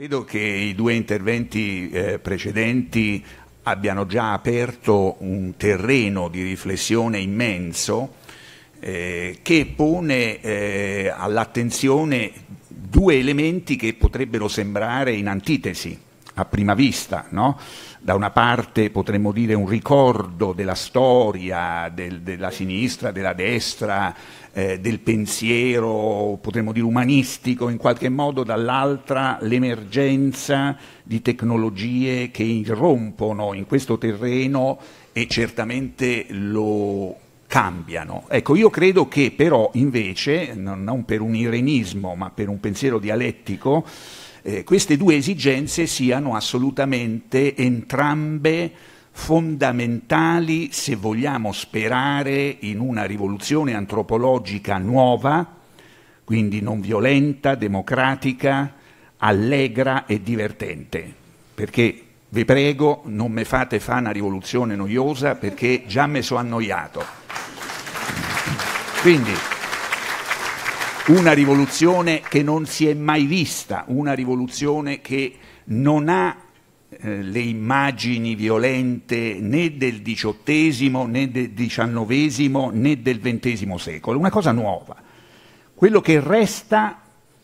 Credo che i due interventi eh, precedenti abbiano già aperto un terreno di riflessione immenso eh, che pone eh, all'attenzione due elementi che potrebbero sembrare in antitesi a prima vista. No? Da una parte potremmo dire un ricordo della storia del, della sinistra, della destra, eh, del pensiero, potremmo dire umanistico in qualche modo, dall'altra l'emergenza di tecnologie che irrompono in questo terreno e certamente lo cambiano. Ecco, io credo che però invece, non per un irenismo, ma per un pensiero dialettico, eh, queste due esigenze siano assolutamente entrambe fondamentali se vogliamo sperare in una rivoluzione antropologica nuova, quindi non violenta, democratica, allegra e divertente. Perché vi prego, non mi fate fare una rivoluzione noiosa perché già mi sono annoiato. Quindi una rivoluzione che non si è mai vista, una rivoluzione che non ha eh, le immagini violente né del XVIII né del XIX né del XX secolo, una cosa nuova. Quello che resta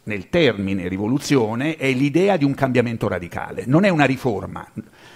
nel termine rivoluzione è l'idea di un cambiamento radicale, non è una riforma,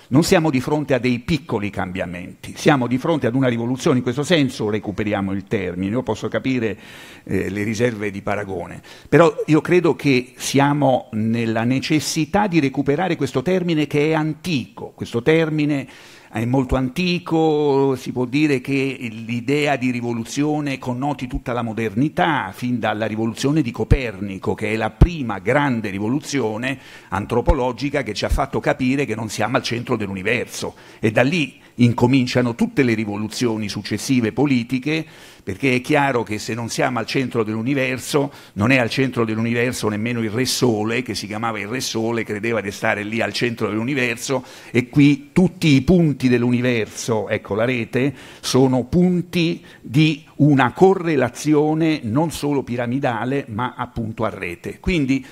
non siamo di fronte a dei piccoli cambiamenti, siamo di fronte ad una rivoluzione, in questo senso recuperiamo il termine, io posso capire eh, le riserve di paragone, però io credo che siamo nella necessità di recuperare questo termine che è antico, questo termine è molto antico, si può dire che l'idea di rivoluzione connoti tutta la modernità, fin dalla rivoluzione di Copernico, che è la prima grande rivoluzione antropologica che ci ha fatto capire che non siamo al centro dell'universo. E da lì incominciano tutte le rivoluzioni successive politiche, perché è chiaro che se non siamo al centro dell'universo, non è al centro dell'universo nemmeno il Re Sole, che si chiamava il Re Sole, credeva di stare lì al centro dell'universo, e qui tutti i punti dell'universo, ecco la rete, sono punti di una correlazione non solo piramidale, ma appunto a rete. Quindi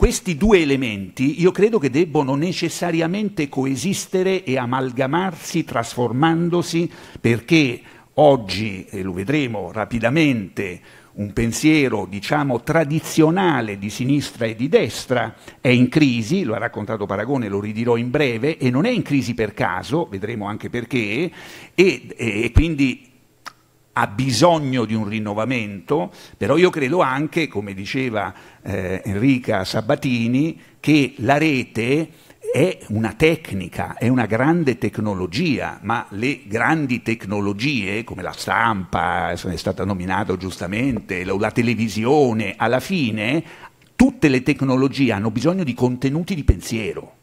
questi due elementi io credo che debbono necessariamente coesistere e amalgamarsi, trasformandosi, perché oggi, e lo vedremo rapidamente, un pensiero diciamo tradizionale di sinistra e di destra è in crisi, lo ha raccontato Paragone, lo ridirò in breve, e non è in crisi per caso, vedremo anche perché, e, e quindi ha bisogno di un rinnovamento, però io credo anche, come diceva eh, Enrica Sabatini, che la rete è una tecnica, è una grande tecnologia, ma le grandi tecnologie come la stampa, è stata nominata giustamente, la televisione, alla fine tutte le tecnologie hanno bisogno di contenuti di pensiero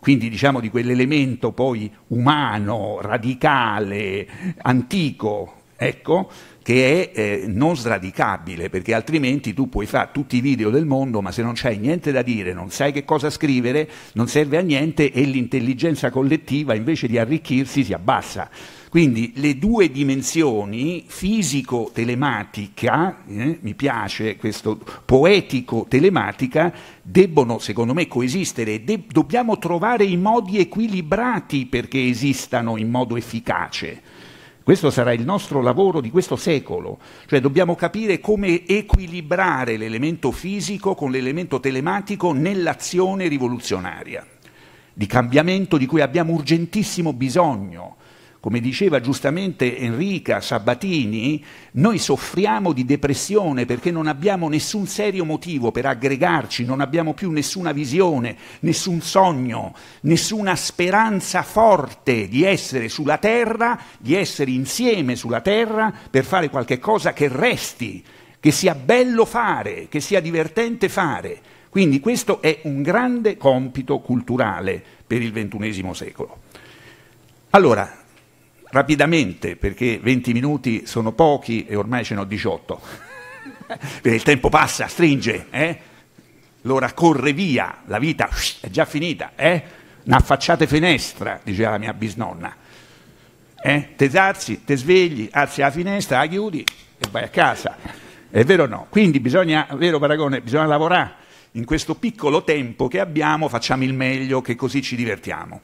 quindi diciamo di quell'elemento poi umano, radicale, antico, Ecco che è eh, non sradicabile, perché altrimenti tu puoi fare tutti i video del mondo, ma se non c'hai niente da dire, non sai che cosa scrivere, non serve a niente e l'intelligenza collettiva invece di arricchirsi si abbassa. Quindi le due dimensioni, fisico-telematica, eh, mi piace questo, poetico-telematica, debbono secondo me coesistere e dobbiamo trovare i modi equilibrati perché esistano in modo efficace. Questo sarà il nostro lavoro di questo secolo, cioè dobbiamo capire come equilibrare l'elemento fisico con l'elemento telematico nell'azione rivoluzionaria, di cambiamento di cui abbiamo urgentissimo bisogno come diceva giustamente Enrica Sabatini, noi soffriamo di depressione perché non abbiamo nessun serio motivo per aggregarci, non abbiamo più nessuna visione, nessun sogno, nessuna speranza forte di essere sulla terra, di essere insieme sulla terra per fare qualche cosa che resti, che sia bello fare, che sia divertente fare. Quindi questo è un grande compito culturale per il XXI secolo. Allora, rapidamente, perché 20 minuti sono pochi e ormai ce ne ho 18. il tempo passa, stringe, eh? l'ora corre via, la vita è già finita. Eh? N'affacciate finestra, diceva la mia bisnonna. Eh? Te alzi, te svegli, alzi la finestra, la chiudi e vai a casa. È vero o no? Quindi bisogna, vero paragone, bisogna lavorare in questo piccolo tempo che abbiamo, facciamo il meglio che così ci divertiamo.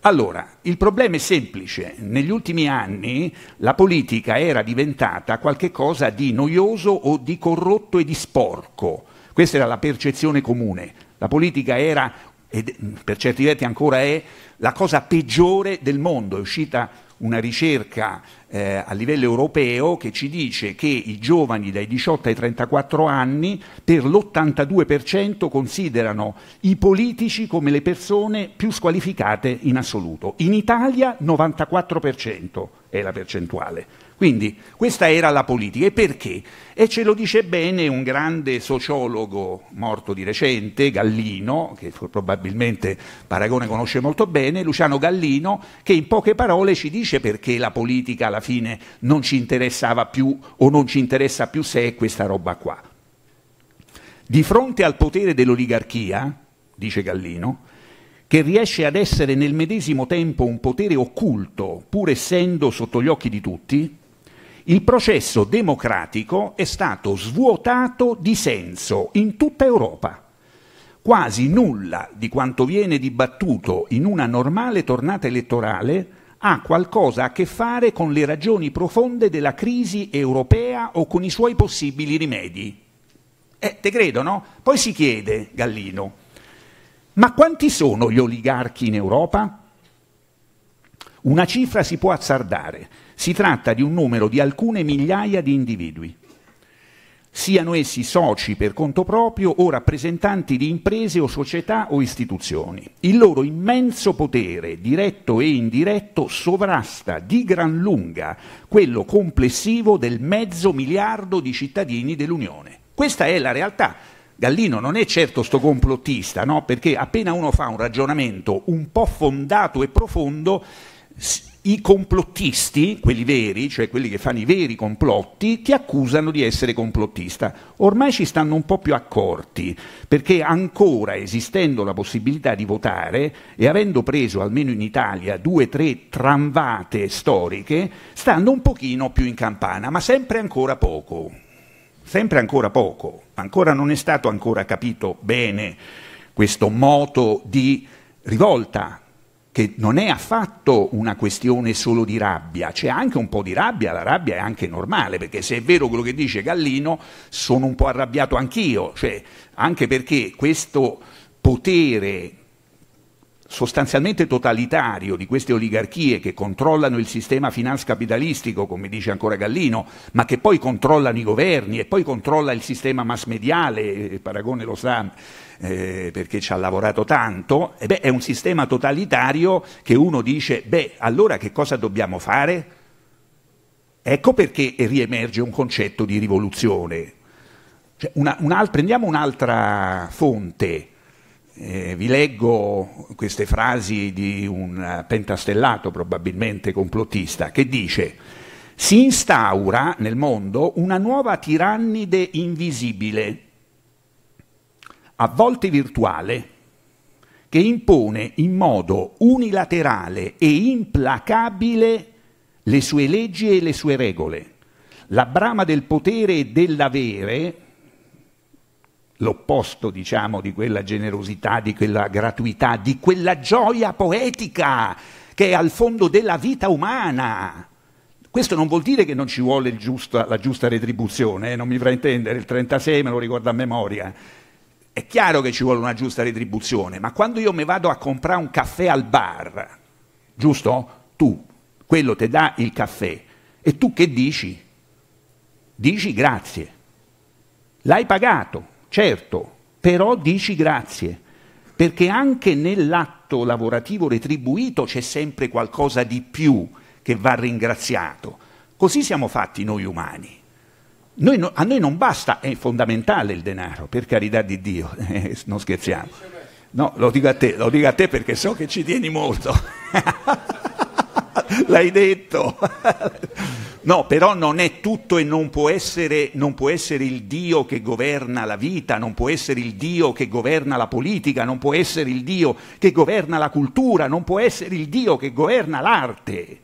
Allora, il problema è semplice. Negli ultimi anni la politica era diventata qualcosa di noioso o di corrotto e di sporco. Questa era la percezione comune. La politica era, e per certi versi ancora è, la cosa peggiore del mondo. È uscita una ricerca eh, a livello europeo che ci dice che i giovani dai 18 ai 34 anni per l'82% considerano i politici come le persone più squalificate in assoluto. In Italia 94% è la percentuale. Quindi questa era la politica. E perché? E ce lo dice bene un grande sociologo morto di recente, Gallino, che probabilmente Paragone conosce molto bene, Luciano Gallino, che in poche parole ci dice perché la politica alla fine non ci interessava più o non ci interessa più se è questa roba qua. Di fronte al potere dell'oligarchia, dice Gallino, che riesce ad essere nel medesimo tempo un potere occulto, pur essendo sotto gli occhi di tutti, il processo democratico è stato svuotato di senso in tutta Europa. Quasi nulla di quanto viene dibattuto in una normale tornata elettorale ha qualcosa a che fare con le ragioni profonde della crisi europea o con i suoi possibili rimedi. Eh, te credo, no? Poi si chiede, Gallino, ma quanti sono gli oligarchi in Europa? Una cifra si può azzardare, si tratta di un numero di alcune migliaia di individui, siano essi soci per conto proprio o rappresentanti di imprese o società o istituzioni. Il loro immenso potere, diretto e indiretto, sovrasta di gran lunga quello complessivo del mezzo miliardo di cittadini dell'Unione. Questa è la realtà. Gallino non è certo sto complottista, no? perché appena uno fa un ragionamento un po' fondato e profondo, i complottisti, quelli veri, cioè quelli che fanno i veri complotti, ti accusano di essere complottista. Ormai ci stanno un po' più accorti, perché ancora esistendo la possibilità di votare e avendo preso almeno in Italia due o tre tramvate storiche, stanno un pochino più in campana, ma sempre ancora poco. Sempre ancora poco. Ancora non è stato ancora capito bene questo moto di rivolta che non è affatto una questione solo di rabbia, c'è anche un po' di rabbia, la rabbia è anche normale, perché se è vero quello che dice Gallino, sono un po' arrabbiato anch'io, cioè, anche perché questo potere sostanzialmente totalitario di queste oligarchie che controllano il sistema finanz capitalistico, come dice ancora Gallino, ma che poi controllano i governi e poi controlla il sistema mass mediale, Paragone lo sa eh, perché ci ha lavorato tanto, e beh, è un sistema totalitario che uno dice, beh, allora che cosa dobbiamo fare? Ecco perché riemerge un concetto di rivoluzione. Cioè una, una, prendiamo un'altra fonte eh, vi leggo queste frasi di un pentastellato, probabilmente complottista, che dice si instaura nel mondo una nuova tirannide invisibile, a volte virtuale, che impone in modo unilaterale e implacabile le sue leggi e le sue regole. La brama del potere e dell'avere l'opposto diciamo di quella generosità, di quella gratuità, di quella gioia poetica che è al fondo della vita umana. Questo non vuol dire che non ci vuole giusta, la giusta retribuzione, eh? non mi fraintendere, il 36 me lo ricordo a memoria. È chiaro che ci vuole una giusta retribuzione, ma quando io mi vado a comprare un caffè al bar, giusto? Tu, quello ti dà il caffè e tu che dici? Dici grazie. L'hai pagato, certo, però dici grazie, perché anche nell'atto lavorativo retribuito c'è sempre qualcosa di più che va ringraziato. Così siamo fatti noi umani. Noi no, a noi non basta, è fondamentale il denaro, per carità di Dio, eh, non scherziamo. No, lo dico a te, lo dico a te perché so che ci tieni molto. L'hai detto. No, però non è tutto e non può, essere, non può, essere, il Dio che governa la vita, non può essere il Dio che governa la politica, non può essere il Dio che governa la cultura, non può essere il Dio che governa l'arte.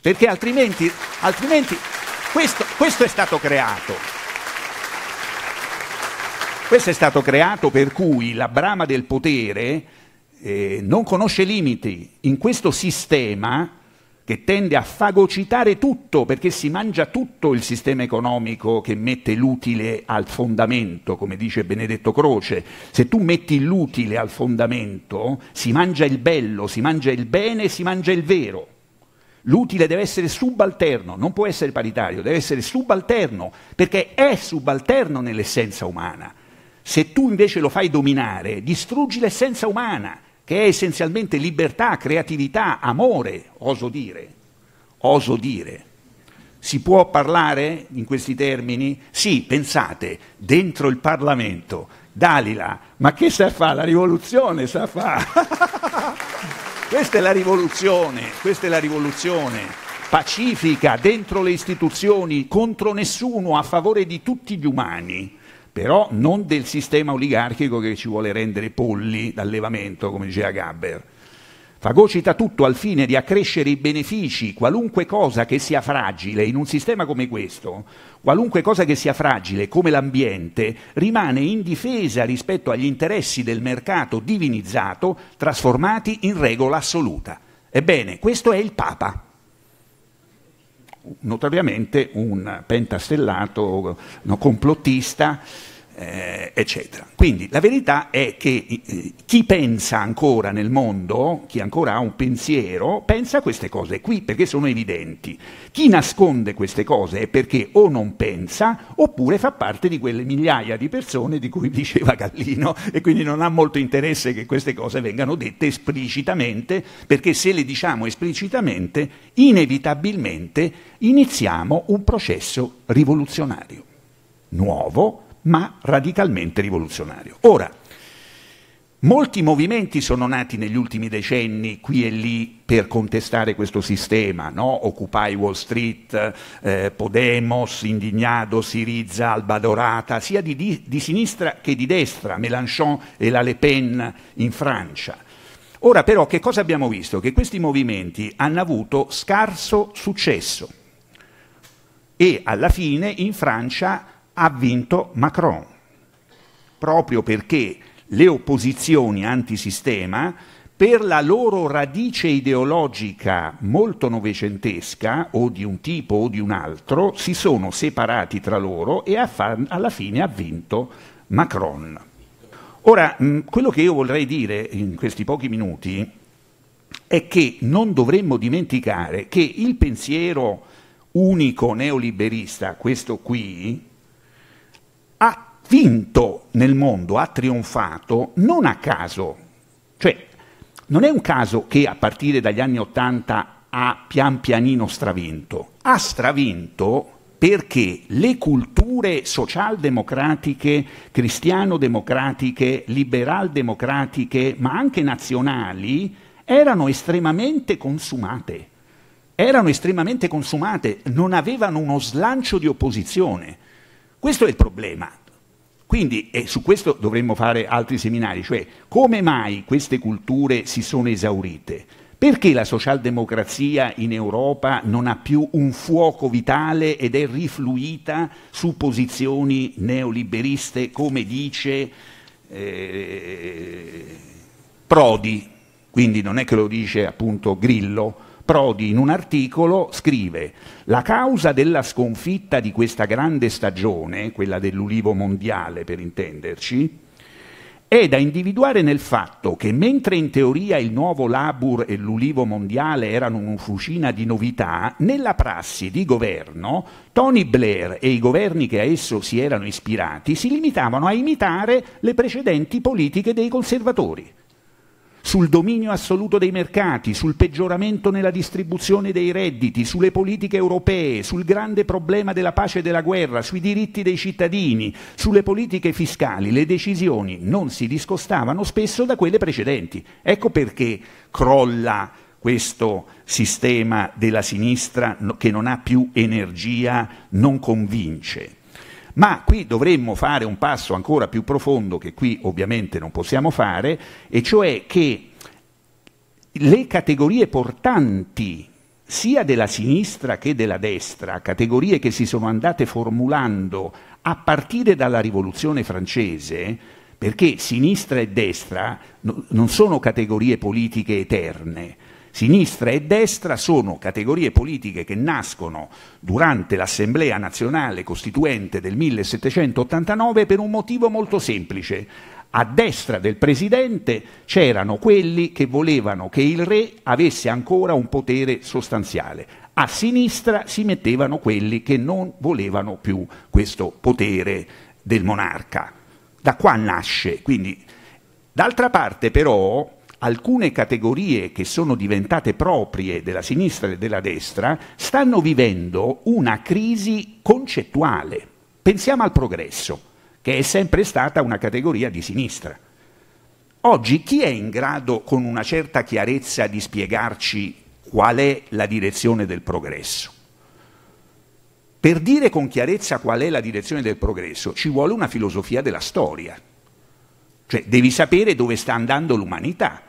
Perché altrimenti, altrimenti questo, questo è stato creato. Questo è stato creato per cui la brama del potere eh, non conosce limiti. In questo sistema che tende a fagocitare tutto, perché si mangia tutto il sistema economico che mette l'utile al fondamento, come dice Benedetto Croce. Se tu metti l'utile al fondamento, si mangia il bello, si mangia il bene, si mangia il vero. L'utile deve essere subalterno, non può essere paritario, deve essere subalterno, perché è subalterno nell'essenza umana. Se tu invece lo fai dominare, distruggi l'essenza umana che è essenzialmente libertà, creatività, amore, oso dire. Oso dire. Si può parlare in questi termini? Sì, pensate, dentro il Parlamento, Dalila, ma che sta a fare? La rivoluzione sta a questa è la rivoluzione, questa è la rivoluzione pacifica dentro le istituzioni, contro nessuno, a favore di tutti gli umani però non del sistema oligarchico che ci vuole rendere polli d'allevamento, come diceva Gabber. Fagocita tutto al fine di accrescere i benefici, qualunque cosa che sia fragile, in un sistema come questo, qualunque cosa che sia fragile, come l'ambiente, rimane indifesa rispetto agli interessi del mercato divinizzato, trasformati in regola assoluta. Ebbene, questo è il Papa notoriamente un pentastellato no, complottista eh, eccetera. Quindi la verità è che eh, chi pensa ancora nel mondo, chi ancora ha un pensiero, pensa a queste cose qui perché sono evidenti. Chi nasconde queste cose è perché o non pensa oppure fa parte di quelle migliaia di persone di cui diceva Gallino e quindi non ha molto interesse che queste cose vengano dette esplicitamente perché se le diciamo esplicitamente inevitabilmente iniziamo un processo rivoluzionario, nuovo, ma radicalmente rivoluzionario. Ora, molti movimenti sono nati negli ultimi decenni qui e lì per contestare questo sistema, no? Occupy Wall Street, eh, Podemos, Indignado, Siriza, Alba Dorata, sia di, di, di sinistra che di destra, Mélenchon e la Le Pen in Francia. Ora però che cosa abbiamo visto? Che questi movimenti hanno avuto scarso successo e alla fine in Francia ha vinto Macron, proprio perché le opposizioni antisistema, per la loro radice ideologica molto novecentesca, o di un tipo o di un altro, si sono separati tra loro e alla fine ha vinto Macron. Ora, quello che io vorrei dire in questi pochi minuti è che non dovremmo dimenticare che il pensiero unico neoliberista, questo qui, vinto nel mondo, ha trionfato non a caso, cioè non è un caso che a partire dagli anni Ottanta ha pian pianino stravinto, ha stravinto perché le culture socialdemocratiche, cristiano-democratiche, liberal-democratiche, ma anche nazionali, erano estremamente consumate. Erano estremamente consumate, non avevano uno slancio di opposizione. Questo è il problema. Quindi e su questo dovremmo fare altri seminari, cioè come mai queste culture si sono esaurite? Perché la socialdemocrazia in Europa non ha più un fuoco vitale ed è rifluita su posizioni neoliberiste, come dice eh, Prodi? Quindi non è che lo dice appunto Grillo, Prodi in un articolo scrive la causa della sconfitta di questa grande stagione, quella dell'ulivo mondiale per intenderci, è da individuare nel fatto che mentre in teoria il nuovo Labur e l'ulivo mondiale erano un fucina di novità, nella prassi di governo Tony Blair e i governi che a esso si erano ispirati si limitavano a imitare le precedenti politiche dei conservatori sul dominio assoluto dei mercati, sul peggioramento nella distribuzione dei redditi, sulle politiche europee, sul grande problema della pace e della guerra, sui diritti dei cittadini, sulle politiche fiscali, le decisioni non si discostavano spesso da quelle precedenti. Ecco perché crolla questo sistema della sinistra che non ha più energia, non convince ma qui dovremmo fare un passo ancora più profondo che qui ovviamente non possiamo fare, e cioè che le categorie portanti sia della sinistra che della destra, categorie che si sono andate formulando a partire dalla rivoluzione francese, perché sinistra e destra non sono categorie politiche eterne, Sinistra e destra sono categorie politiche che nascono durante l'Assemblea nazionale costituente del 1789 per un motivo molto semplice. A destra del presidente c'erano quelli che volevano che il re avesse ancora un potere sostanziale. A sinistra si mettevano quelli che non volevano più questo potere del monarca. Da qua nasce. Quindi, d'altra parte però, alcune categorie che sono diventate proprie della sinistra e della destra stanno vivendo una crisi concettuale. Pensiamo al progresso, che è sempre stata una categoria di sinistra. Oggi chi è in grado con una certa chiarezza di spiegarci qual è la direzione del progresso? Per dire con chiarezza qual è la direzione del progresso ci vuole una filosofia della storia. Cioè devi sapere dove sta andando l'umanità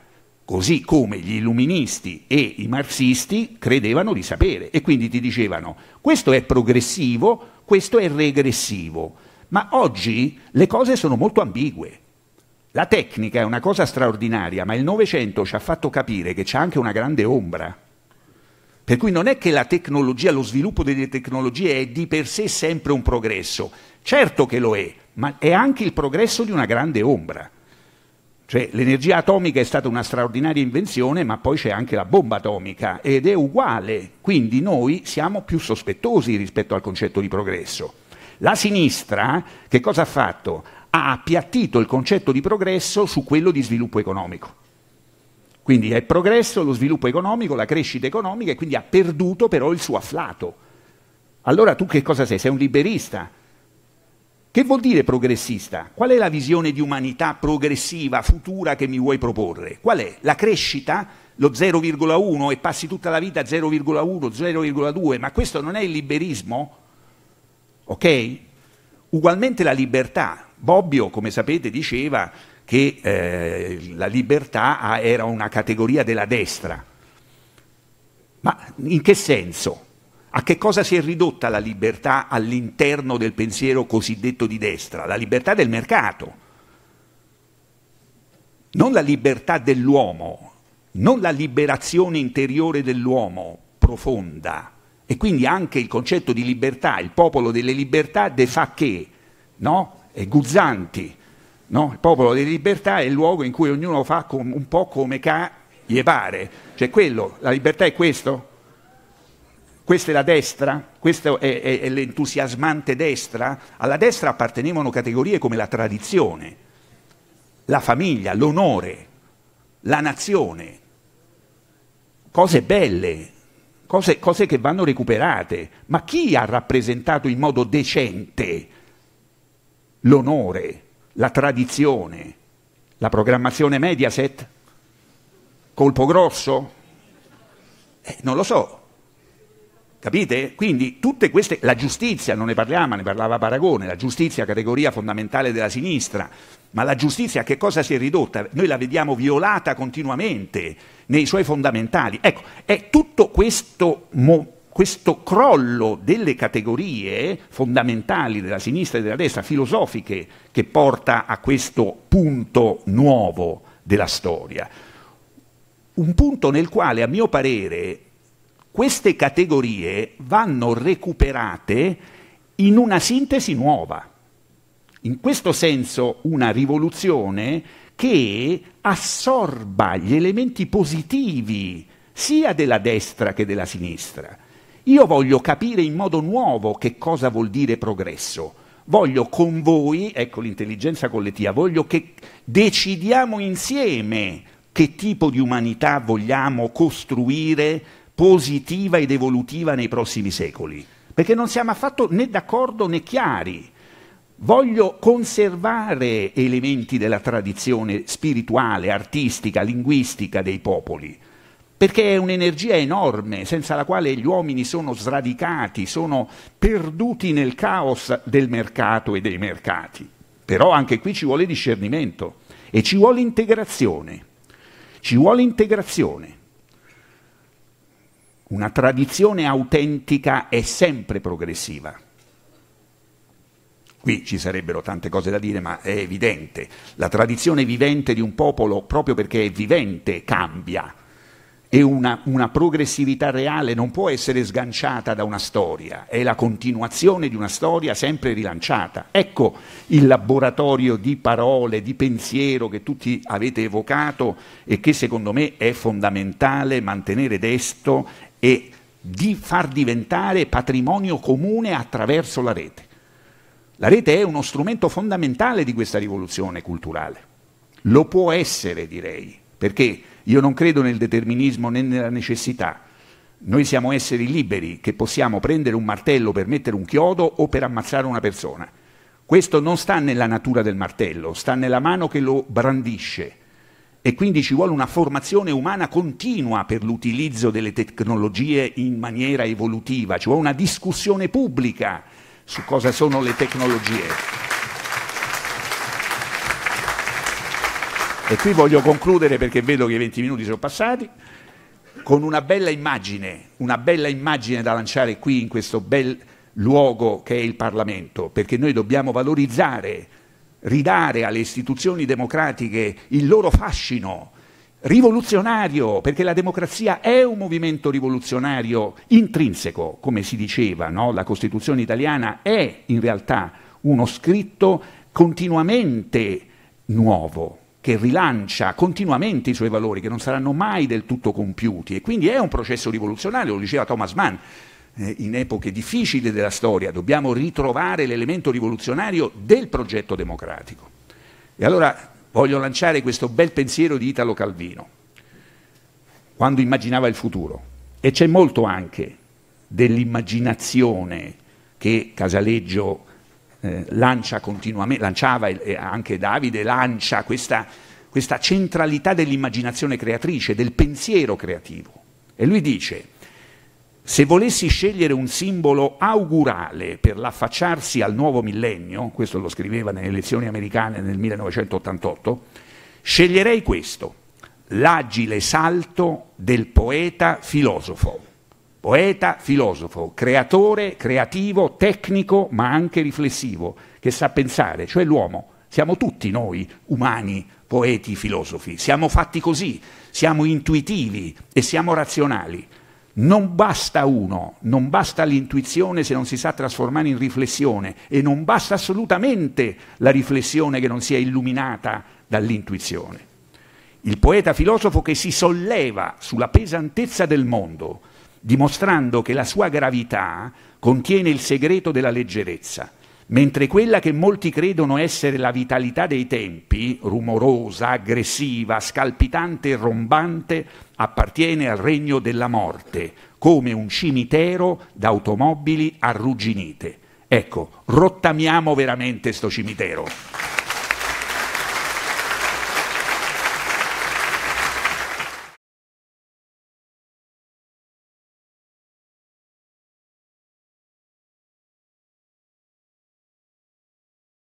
così come gli illuministi e i marxisti credevano di sapere e quindi ti dicevano questo è progressivo, questo è regressivo, ma oggi le cose sono molto ambigue. La tecnica è una cosa straordinaria, ma il Novecento ci ha fatto capire che c'è anche una grande ombra. Per cui non è che la tecnologia, lo sviluppo delle tecnologie è di per sé sempre un progresso. Certo che lo è, ma è anche il progresso di una grande ombra. Cioè, l'energia atomica è stata una straordinaria invenzione, ma poi c'è anche la bomba atomica ed è uguale, quindi noi siamo più sospettosi rispetto al concetto di progresso. La sinistra che cosa ha fatto? Ha appiattito il concetto di progresso su quello di sviluppo economico. Quindi è progresso, lo sviluppo economico, la crescita economica e quindi ha perduto però il suo afflato. Allora tu che cosa sei? Sei un liberista, che vuol dire progressista? Qual è la visione di umanità progressiva, futura che mi vuoi proporre? Qual è? La crescita? Lo 0,1 e passi tutta la vita 0,1, 0,2, ma questo non è il liberismo? Ok? Ugualmente la libertà. Bobbio, come sapete, diceva che eh, la libertà era una categoria della destra. Ma in che senso? A che cosa si è ridotta la libertà all'interno del pensiero cosiddetto di destra? La libertà del mercato, non la libertà dell'uomo, non la liberazione interiore dell'uomo profonda. E quindi anche il concetto di libertà, il popolo delle libertà, de fa che, no? È Guzzanti, no? Il popolo delle libertà è il luogo in cui ognuno fa un po' come ca gli pare. Cioè quello, la libertà è questo? Questa è la destra, questa è, è, è l'entusiasmante destra. Alla destra appartenevano categorie come la tradizione, la famiglia, l'onore, la nazione, cose belle, cose, cose, che vanno recuperate. Ma chi ha rappresentato in modo decente l'onore, la tradizione, la programmazione Mediaset? Colpo grosso? Eh, non lo so. Capite? Quindi tutte queste, la giustizia, non ne parliamo, ne parlava Paragone, la giustizia categoria fondamentale della sinistra, ma la giustizia a che cosa si è ridotta? Noi la vediamo violata continuamente nei suoi fondamentali. Ecco, è tutto questo, questo crollo delle categorie fondamentali della sinistra e della destra, filosofiche, che porta a questo punto nuovo della storia. Un punto nel quale, a mio parere, queste categorie vanno recuperate in una sintesi nuova. In questo senso una rivoluzione che assorba gli elementi positivi sia della destra che della sinistra. Io voglio capire in modo nuovo che cosa vuol dire progresso. Voglio con voi, ecco l'intelligenza collettiva, voglio che decidiamo insieme che tipo di umanità vogliamo costruire positiva ed evolutiva nei prossimi secoli, perché non siamo affatto né d'accordo né chiari. Voglio conservare elementi della tradizione spirituale, artistica, linguistica dei popoli, perché è un'energia enorme senza la quale gli uomini sono sradicati, sono perduti nel caos del mercato e dei mercati. Però anche qui ci vuole discernimento e ci vuole integrazione. Ci vuole integrazione. Una tradizione autentica è sempre progressiva. Qui ci sarebbero tante cose da dire, ma è evidente. La tradizione vivente di un popolo, proprio perché è vivente, cambia. E una, una progressività reale non può essere sganciata da una storia, è la continuazione di una storia sempre rilanciata. Ecco il laboratorio di parole, di pensiero che tutti avete evocato e che secondo me è fondamentale mantenere desto e di far diventare patrimonio comune attraverso la rete. La rete è uno strumento fondamentale di questa rivoluzione culturale. Lo può essere, direi, perché io non credo nel determinismo né nella necessità. Noi siamo esseri liberi che possiamo prendere un martello per mettere un chiodo o per ammazzare una persona. Questo non sta nella natura del martello, sta nella mano che lo brandisce e quindi ci vuole una formazione umana continua per l'utilizzo delle tecnologie in maniera evolutiva, ci vuole una discussione pubblica su cosa sono le tecnologie. E qui voglio concludere perché vedo che i 20 minuti sono passati con una bella immagine, una bella immagine da lanciare qui in questo bel luogo che è il Parlamento, perché noi dobbiamo valorizzare ridare alle istituzioni democratiche il loro fascino rivoluzionario, perché la democrazia è un movimento rivoluzionario intrinseco, come si diceva, no? la Costituzione italiana è in realtà uno scritto continuamente nuovo, che rilancia continuamente i suoi valori, che non saranno mai del tutto compiuti e quindi è un processo rivoluzionario, lo diceva Thomas Mann eh, in epoche difficili della storia, dobbiamo ritrovare l'elemento rivoluzionario del progetto democratico. E allora voglio lanciare questo bel pensiero di Italo Calvino, quando immaginava il futuro. E c'è molto anche dell'immaginazione che Casaleggio eh, lancia continuamente, lanciava anche Davide lancia questa, questa centralità dell'immaginazione creatrice, del pensiero creativo. E lui dice, se volessi scegliere un simbolo augurale per l'affacciarsi al nuovo millennio, questo lo scriveva nelle elezioni americane nel 1988, sceglierei questo, l'agile salto del poeta filosofo. Poeta filosofo, creatore, creativo, tecnico, ma anche riflessivo, che sa pensare, cioè l'uomo. Siamo tutti noi umani, poeti, filosofi, siamo fatti così, siamo intuitivi e siamo razionali. Non basta uno, non basta l'intuizione se non si sa trasformare in riflessione e non basta assolutamente la riflessione che non sia illuminata dall'intuizione. Il poeta filosofo che si solleva sulla pesantezza del mondo, dimostrando che la sua gravità contiene il segreto della leggerezza mentre quella che molti credono essere la vitalità dei tempi, rumorosa, aggressiva, scalpitante e rombante, appartiene al regno della morte, come un cimitero d'automobili arrugginite. Ecco, rottamiamo veramente sto cimitero.